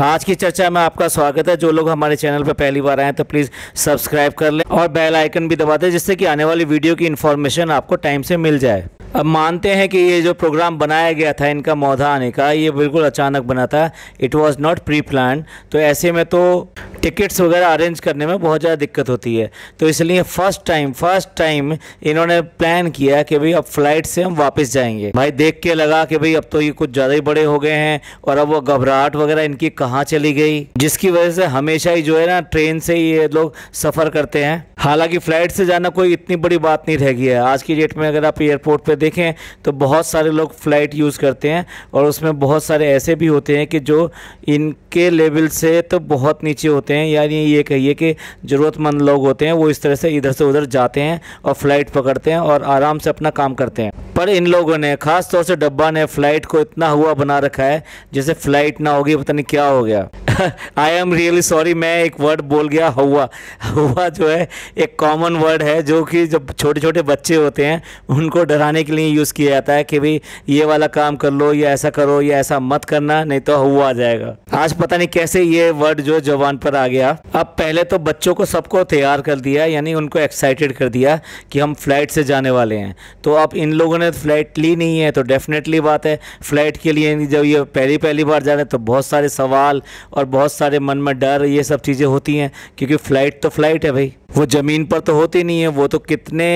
आज की चर्चा में आपका स्वागत है जो लोग हमारे चैनल पर पहली बार आए हैं तो प्लीज़ सब्सक्राइब कर लें और बेल आइकन भी दबा दें जिससे कि आने वाली वीडियो की इन्फॉर्मेशन आपको टाइम से मिल जाए अब मानते हैं कि ये जो प्रोग्राम बनाया गया था इनका मौधा आने का ये बिल्कुल अचानक बना था it was not preplan तो ऐसे में तो टिकट्स वगैरह अरेंज करने में बहुत ज़्यादा दिक्कत होती है तो इसलिए फ़र्स्ट टाइम फर्स्ट टाइम इन्होंने प्लान किया कि भाई अब फ्लाइट से हम वापस जाएंगे भाई देख के लगा कि भाई अब तो ये कुछ ज़्यादा ही बड़े हो गए हैं और अब वो घबराहट वगैरह इनकी कहाँ चली गई जिसकी वजह से हमेशा ही जो है ना ट्रेन से ये लोग सफ़र करते हैं हालांकि फ़्लाइट से जाना कोई इतनी बड़ी बात नहीं रह गई है आज की डेट में अगर आप एयरपोर्ट पर देखें तो बहुत सारे लोग फ़्लाइट यूज़ करते हैं और उसमें बहुत सारे ऐसे भी होते हैं कि जो इनके लेवल से तो बहुत नीचे होते हैं यानी ये कहिए कि ज़रूरतमंद लोग होते हैं वो इस तरह से इधर से उधर जाते हैं और फ़्लाइट पकड़ते हैं और आराम से अपना काम करते हैं पर इन लोगों ने खास तौर से डब्बा ने फ्लाइट को इतना हुआ बना रखा है जैसे फ्लाइट ना होगी पता नहीं क्या हो गया आई एम रियली सॉरी मैं एक वर्ड बोल गया हुआ हुआ जो है एक कॉमन वर्ड है जो कि जब छोटे छोटे बच्चे होते हैं उनको डराने के लिए यूज़ किया जाता है कि भाई ये वाला काम कर लो या ऐसा करो या ऐसा मत करना नहीं तो हुआ आ जाएगा आज पता नहीं कैसे ये वर्ड जो जवान पर आ गया अब पहले तो बच्चों को सबको तैयार कर दिया यानी उनको एक्साइटेड कर दिया कि हम फ्लाइट से जाने वाले हैं तो अब इन लोगों ने फ़्लाइट ली नहीं है तो डेफिनेटली बात है फ़्लाइट के लिए जब ये पहली पहली बार जा रहे हैं तो बहुत सारे सवाल और बहुत सारे मन में डर ये सब चीज़ें होती हैं क्योंकि फ़्लाइट तो फ़्लाइट है भाई वो ज़मीन पर तो होती नहीं है वो तो कितने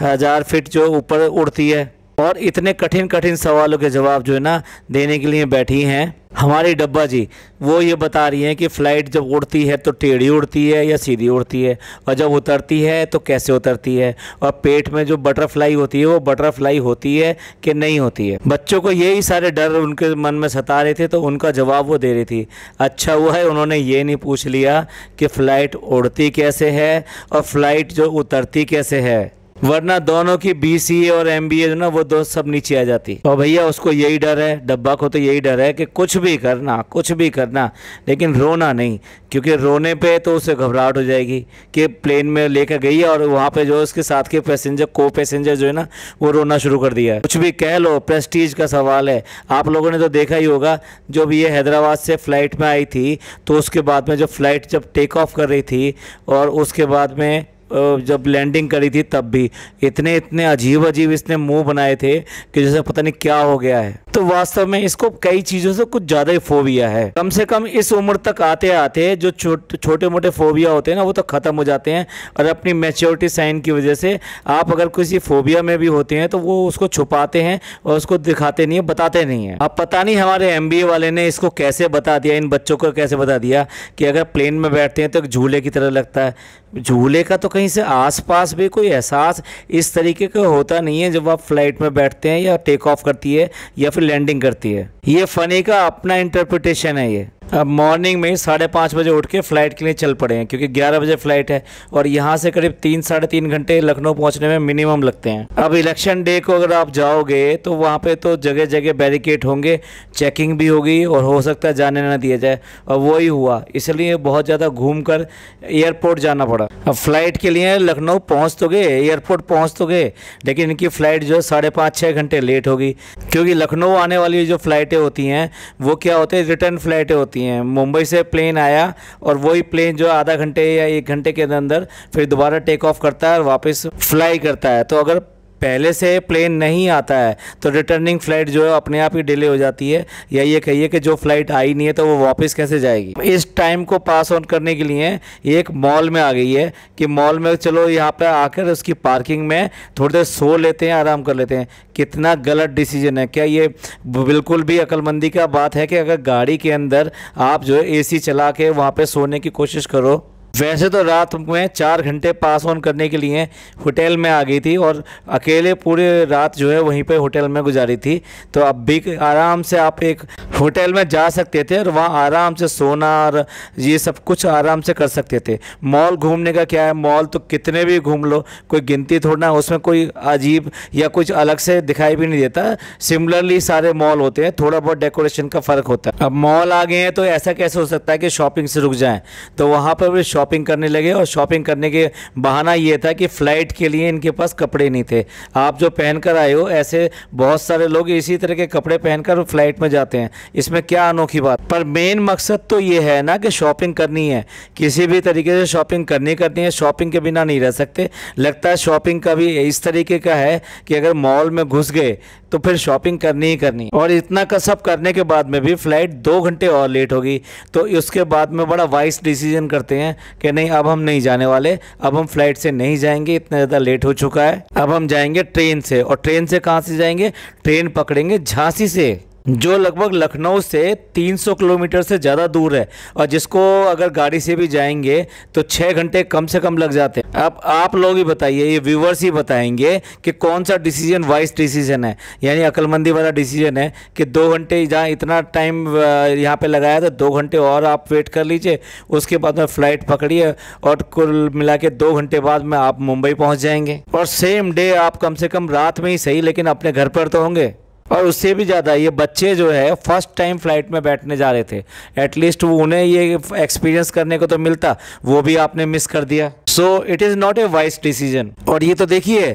हज़ार फिट जो ऊपर उड़ती है और इतने कठिन कठिन सवालों के जवाब जो है ना देने के लिए बैठी हैं हमारी डब्बा जी वो ये बता रही हैं कि फ़्लाइट जब उड़ती है तो टेढ़ी उड़ती है या सीधी उड़ती है और जब उतरती है तो कैसे उतरती है और पेट में जो बटरफ्लाई होती है वो बटरफ्लाई होती है कि नहीं होती है बच्चों को यही सारे डर उनके मन में सता रहे थे तो उनका जवाब वो दे रही थी अच्छा हुआ है उन्होंने ये नहीं पूछ लिया कि फ़्लाइट उड़ती कैसे है और फ़्लाइट जो उतरती कैसे है वरना दोनों की बीसीए और एमबीए जो ना वो दो सब नीचे आ जाती और तो भैया उसको यही डर है डब्बा को तो यही डर है कि कुछ भी करना कुछ भी करना लेकिन रोना नहीं क्योंकि रोने पे तो उसे घबराहट हो जाएगी कि प्लेन में लेकर गई है और वहाँ पे जो उसके साथ के पैसेंजर को पैसेंजर जो है ना वो रोना शुरू कर दिया कुछ भी कह लो प्रेस्टीज का सवाल है आप लोगों ने तो देखा ही होगा जब ये हैदराबाद से फ़्लाइट में आई थी तो उसके बाद में जो फ्लाइट जब टेक ऑफ कर रही थी और उसके बाद में जब लैंडिंग करी थी तब भी इतने इतने अजीब अजीब इसने मुंह बनाए थे कि जैसे पता नहीं क्या हो गया है तो वास्तव में इसको कई चीज़ों से कुछ ज़्यादा ही फोबिया है कम से कम इस उम्र तक आते आते जो छोटे मोटे फोबिया होते हैं ना वो तो ख़त्म हो जाते हैं और अपनी मेच्योरिटी साइन की वजह से आप अगर किसी फोबिया में भी होते हैं तो वो उसको छुपाते हैं और उसको दिखाते नहीं है बताते नहीं हैं अब पता नहीं हमारे एम वाले ने इसको कैसे बता दिया इन बच्चों को कैसे बता दिया कि अगर प्लेन में बैठते हैं तो झूले की तरह लगता है झूले का तो कहीं से आसपास भी कोई एहसास इस तरीके का होता नहीं है जब आप फ्लाइट में बैठते हैं या टेक ऑफ करती है या फिर लैंडिंग करती है ये फ़नी का अपना इंटरप्रिटेशन है ये अब मॉर्निंग में साढ़े पाँच बजे उठ के फ़्लाइट के लिए चल पड़े हैं क्योंकि ग्यारह बजे फ़्लाइट है और यहाँ से करीब तीन साढ़े तीन घंटे लखनऊ पहुँचने में मिनिमम लगते हैं अब इलेक्शन डे को अगर आप जाओगे तो वहाँ पे तो जगह जगह बैरिकेड होंगे चेकिंग भी होगी और हो सकता है जाने ना दिया जाए और वही हुआ इसलिए बहुत ज़्यादा घूम कर एयरपोर्ट जाना पड़ा अब फ़्लाइट के लिए लखनऊ पहुँच तो गए एयरपोर्ट पहुँच तो गए लेकिन इनकी फ़्लाइट जो है साढ़े पाँच छः घंटे लेट होगी क्योंकि लखनऊ आने वाली जो फ़्लाइटें होती हैं वो क्या होते हैं रिटर्न फ़्लाइटें होती हैं सकती हैं मुंबई से प्लेन आया और वही प्लेन जो आधा घंटे या एक घंटे के अंदर फिर दोबारा टेक ऑफ करता है और वापस फ्लाई करता है तो अगर पहले से प्लेन नहीं आता है तो रिटर्निंग फ़्लाइट जो है अपने आप ही डिले हो जाती है या ये कहिए कि जो फ़्लाइट आई नहीं है तो वो वापस कैसे जाएगी इस टाइम को पास ऑन करने के लिए एक मॉल में आ गई है कि मॉल में चलो यहाँ पर आकर उसकी पार्किंग में थोड़ी देर सो लेते हैं आराम कर लेते हैं कितना गलत डिसीजन है क्या ये बिल्कुल भी अक्लमंदी का बात है कि अगर गाड़ी के अंदर आप जो है ए चला के वहाँ पर सोने की कोशिश करो वैसे तो रात में चार घंटे पास ऑन करने के लिए होटल में आ गई थी और अकेले पूरे रात जो है वहीं पे होटल में गुजारी थी तो अब भी आराम से आप एक होटल में जा सकते थे और वहाँ आराम से सोना और ये सब कुछ आराम से कर सकते थे मॉल घूमने का क्या है मॉल तो कितने भी घूम लो कोई गिनती थोड़ा उसमें कोई अजीब या कुछ अलग से दिखाई भी नहीं देता सिमिलरली सारे मॉल होते हैं थोड़ा बहुत डेकोरेशन का फ़र्क होता है अब मॉल आ गए हैं तो ऐसा कैसे हो सकता है कि शॉपिंग से रुक जाएँ तो वहाँ पर भी शॉपिंग करने लगे और शॉपिंग करने के बहाना ये था कि फ़्लाइट के लिए इनके पास कपड़े नहीं थे आप जो पहनकर आए हो ऐसे बहुत सारे लोग इसी तरह के कपड़े पहनकर फ़्लाइट में जाते हैं इसमें क्या अनोखी बात पर मेन मकसद तो ये है ना कि शॉपिंग करनी है किसी भी तरीके से शॉपिंग करनी करनी है शॉपिंग के बिना नहीं रह सकते लगता है शॉपिंग का भी इस तरीके का है कि अगर मॉल में घुस गए तो फिर शॉपिंग करनी ही करनी और इतना का सब करने के बाद में भी फ्लाइट दो घंटे और लेट होगी तो उसके बाद में बड़ा वाइस डिसीजन करते हैं कि नहीं अब हम नहीं जाने वाले अब हम फ्लाइट से नहीं जाएंगे इतना ज़्यादा लेट हो चुका है अब हम जाएंगे ट्रेन से और ट्रेन से कहाँ से जाएंगे ट्रेन पकड़ेंगे झांसी से जो लगभग लखनऊ से 300 किलोमीटर से ज़्यादा दूर है और जिसको अगर गाड़ी से भी जाएंगे तो छः घंटे कम से कम लग जाते हैं अब आप लोग ही बताइए ये व्यूवर्स ही बताएंगे कि कौन सा डिसीजन वाइज डिसीजन है यानी अकलमंदी वाला डिसीजन है कि दो घंटे जहाँ इतना टाइम यहाँ पे लगाया था दो घंटे और आप वेट कर लीजिए उसके बाद में फ़्लाइट पकड़िए और कुल मिला के दो घंटे बाद में आप मुंबई पहुँच जाएंगे और सेम डे आप कम से कम रात में ही सही लेकिन अपने घर पर तो होंगे और उससे भी ज़्यादा ये बच्चे जो है फर्स्ट टाइम फ्लाइट में बैठने जा रहे थे एटलीस्ट वो उन्हें ये एक्सपीरियंस करने को तो मिलता वो भी आपने मिस कर दिया so it is not a wise decision और ये तो देखिए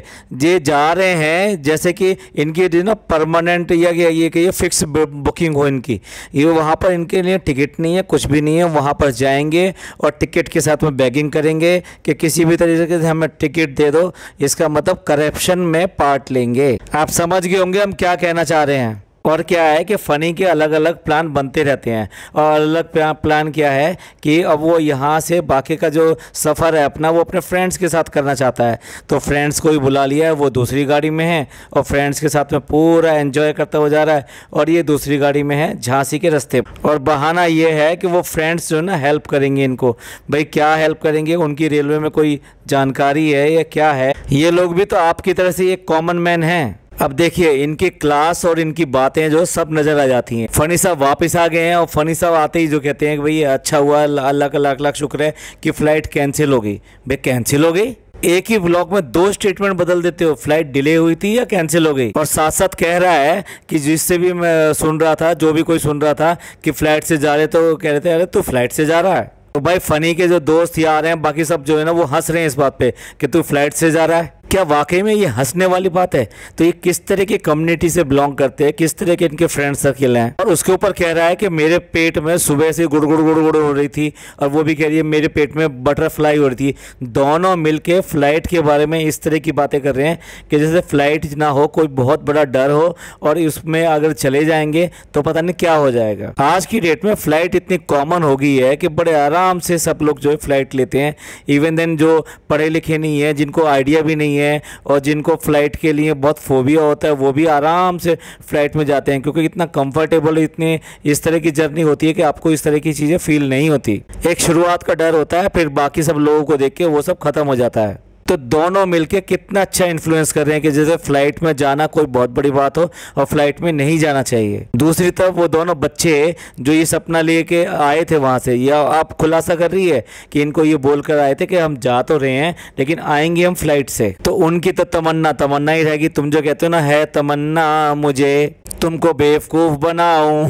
ये जा रहे हैं जैसे कि इनकी जो ना परमानेंट या ये कि ये फिक्स बुकिंग हो इनकी ये वहाँ पर इनके लिए टिकट नहीं है कुछ भी नहीं है वहाँ पर जाएंगे और टिकट के साथ में बैगिंग करेंगे कि किसी भी तरीके से हमें टिकट दे दो इसका मतलब करप्शन में पार्ट लेंगे आप समझ गए होंगे हम क्या कहना करना चाह रहे हैं और क्या है कि फ़नी के अलग अलग प्लान बनते रहते हैं और अलग अलग प्लान क्या है कि अब वो यहाँ से बाकी का जो सफ़र है अपना वो अपने फ्रेंड्स के साथ करना चाहता है तो फ्रेंड्स को ही बुला लिया है वो दूसरी गाड़ी में है और फ्रेंड्स के साथ में पूरा एंजॉय करता हुआ जा रहा है और ये दूसरी गाड़ी में है झांसी के रस्ते और बहाना ये है कि वो फ्रेंड्स जो है ना हेल्प करेंगे इनको भाई क्या हेल्प करेंगे उनकी रेलवे में कोई जानकारी है या क्या है ये लोग भी तो आपकी तरह से एक कॉमन मैन हैं अब देखिए इनकी क्लास और इनकी बातें जो सब नजर आ जाती हैं फनी साहब वापस आ गए हैं और फनी साहब आते ही जो कहते हैं कि भाई अच्छा हुआ अल्लाह का लाख लाख शुक्र है कि फ़्लाइट कैंसिल हो गई भाई कैंसिल हो गई एक ही ब्लॉक में दो स्टेटमेंट बदल देते हो फ्लाइट डिले हुई थी या कैंसिल हो गई और साथ साथ कह रहा है कि जिससे भी मैं सुन रहा था जो भी कोई सुन रहा था कि फ्लाइट से जा रहे तो कह रहे थे अरे तू फ्लाइट से जा रहा है तो भाई फनी के जो दोस्त यार हैं बाकी सब जो है ना वो हंस रहे हैं इस बात पे कि तू फ्लाइट से जा रहा है क्या वाकई में ये हंसने वाली बात है तो ये किस तरह की कम्युनिटी से बिलोंग करते हैं किस तरह के इनके फ्रेंड सर्किल हैं और उसके ऊपर कह रहा है कि मेरे पेट में सुबह से गुड़ गुड़ गुड़ गुड़ हो रही थी और वो भी कह रही है मेरे पेट में बटरफ्लाई हो रही थी दोनों मिल फ्लाइट के बारे में इस तरह की बातें कर रहे हैं कि जैसे फ्लाइट ना हो कोई बहुत बड़ा डर हो और उसमें अगर चले जाएंगे तो पता नहीं क्या हो जाएगा आज की डेट में फ्लाइट इतनी कॉमन हो गई है कि बड़े आराम से सब लोग जो है फ्लाइट लेते हैं इवन देन जो पढ़े लिखे नहीं है जिनको आइडिया भी नहीं है हैं और जिनको फ़्लाइट के लिए बहुत फोबिया होता है वो भी आराम से फ़्लाइट में जाते हैं क्योंकि इतना कंफर्टेबल इतनी इस तरह की जर्नी होती है कि आपको इस तरह की चीज़ें फील नहीं होती एक शुरुआत का डर होता है फिर बाकी सब लोगों को देख के वो सब ख़त्म हो जाता है तो दोनों मिलके कितना अच्छा इन्फ्लुएंस कर रहे हैं कि जैसे फ्लाइट में जाना कोई बहुत बड़ी बात हो और फ्लाइट में नहीं जाना चाहिए दूसरी तरफ वो दोनों बच्चे जो ये सपना लिए के आए थे वहाँ से या आप खुलासा कर रही है कि इनको ये बोल कर आए थे कि हम जा तो रहे हैं लेकिन आएंगे हम फ्लाइट से तो उनकी तो तमन्ना तमन्ना ही रहेगी तुम जो कहते हो ना है तमन्ना मुझे तुमको बेवकूफ़ बनाऊ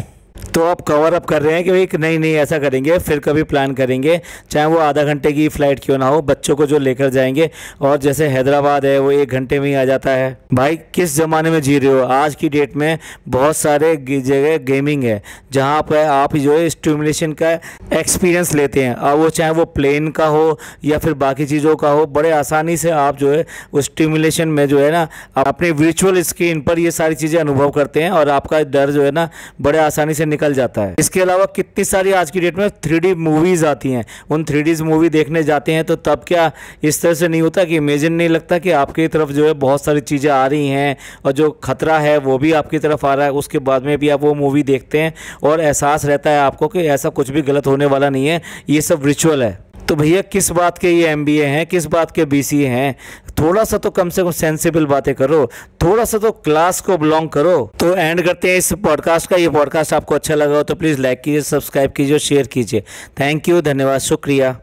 तो आप कवर अप कर रहे हैं कि भाई नहीं नहीं ऐसा करेंगे फिर कभी प्लान करेंगे चाहे वो आधा घंटे की फ़्लाइट क्यों ना हो बच्चों को जो लेकर जाएंगे और जैसे हैदराबाद है वो एक घंटे में ही आ जाता है भाई किस ज़माने में जी रहे हो आज की डेट में बहुत सारे जगह गेमिंग है जहाँ पर आप जो है स्टिमुलेशन का एक्सपीरियंस लेते हैं और वो चाहे वो प्लेन का हो या फिर बाकी चीज़ों का हो बड़े आसानी से आप जो है उस स्टिमुलेशन में जो है ना अपने विचुअल स्क्रीन पर ये सारी चीज़ें अनुभव करते हैं और आपका डर जो है ना बड़े आसानी से निकल जाता है इसके अलावा कितनी सारी आज की डेट में थ्री मूवीज़ आती हैं उन थ्री मूवी देखने जाते हैं तो तब क्या इस तरह से नहीं होता कि इमेजिन नहीं लगता कि आपकी तरफ जो है बहुत सारी चीज़ें आ रही हैं और जो खतरा है वो भी आपकी तरफ आ रहा है उसके बाद में भी आप वो मूवी देखते हैं और एहसास रहता है आपको कि ऐसा कुछ भी गलत होने वाला नहीं है ये सब रिचुअल है तो भैया किस बात के ये एम हैं किस बात के बी हैं थोड़ा सा तो कम से कम सेंसिबल बातें करो थोड़ा सा तो क्लास को बिलोंग करो तो एंड करते हैं इस पॉडकास्ट का ये पॉडकास्ट आपको अच्छा लगा हो तो प्लीज़ लाइक कीजिए सब्सक्राइब कीजिए शेयर कीजिए थैंक यू धन्यवाद शुक्रिया